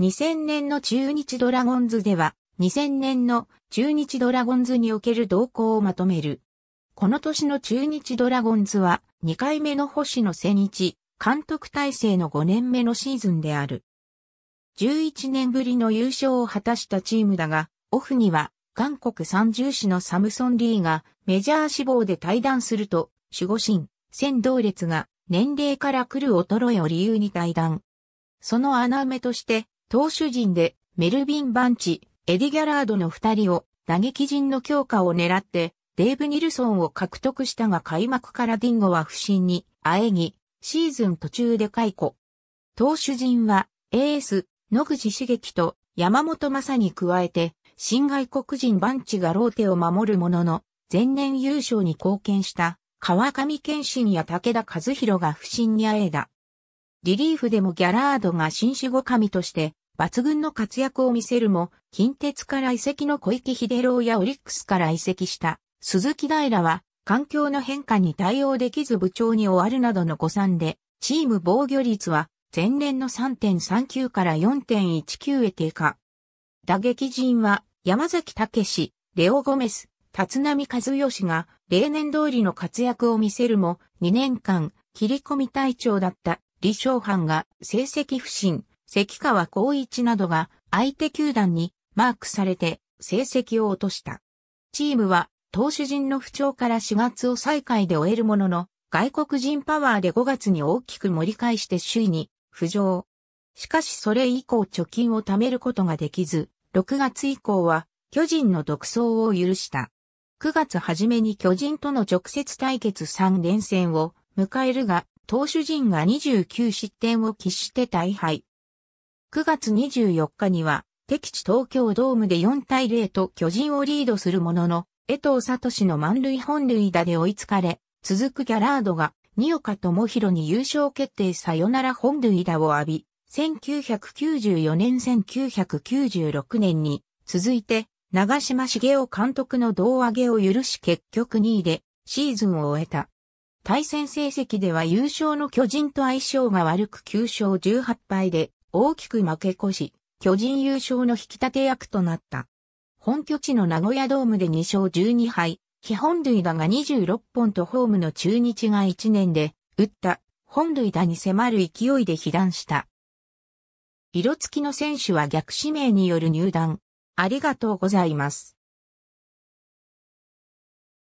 2000年の中日ドラゴンズでは、2000年の中日ドラゴンズにおける動向をまとめる。この年の中日ドラゴンズは、2回目の星の千日、監督体制の5年目のシーズンである。11年ぶりの優勝を果たしたチームだが、オフには、韓国三重市のサムソン・リーがメジャー志望で退団すると、守護神、仙道列が年齢から来る衰えを理由に退団。その穴埋めとして、投手陣でメルビン・バンチ、エディ・ギャラードの二人を打撃陣の強化を狙ってデーブ・ニルソンを獲得したが開幕からディンゴは不振にあえぎ、シーズン途中で解雇。投手陣はエース、野口茂樹と山本正に加えて、新外国人バンチがローテを守るものの、前年優勝に貢献した川上健信や武田和弘が不振にあえだ。リリーフでもギャラードが新守護神として抜群の活躍を見せるも、近鉄から移籍の小池秀郎やオリックスから移籍した鈴木平は、環境の変化に対応できず部長に終わるなどの誤算で、チーム防御率は前年の3.39から4.19へ低下。打撃陣は山崎武史、レオ・ゴメス、立浪和義が例年通りの活躍を見せるも、2年間切り込み隊長だった李昌藩が成績不振、関川光一などが相手球団にマークされて成績を落とした。チームは投手陣の不調から4月を再開で終えるものの、外国人パワーで5月に大きく盛り返して首位に浮上。しかしそれ以降貯金を貯めることができず、6月以降は巨人の独走を許した。9月初めに巨人との直接対決3連戦を迎えるが、投手陣が29失点を喫して大敗。9月24日には、敵地東京ドームで4対0と巨人をリードするものの、江藤聡の満塁本塁打で追いつかれ、続くギャラードが、二岡智弘に優勝決定さよなら本塁打を浴び、1994年1996年に、続いて、長島茂雄監督の胴上げを許し結局2位で、シーズンを終えた。対戦成績では優勝の巨人と相性が悪く9勝18敗で、大きく負け越し、巨人優勝の引き立て役となった。本拠地の名古屋ドームで2勝12敗、基本類打が26本とホームの中日が1年で、打った本塁打に迫る勢いで被弾した。色付きの選手は逆指名による入団。ありがとうございます。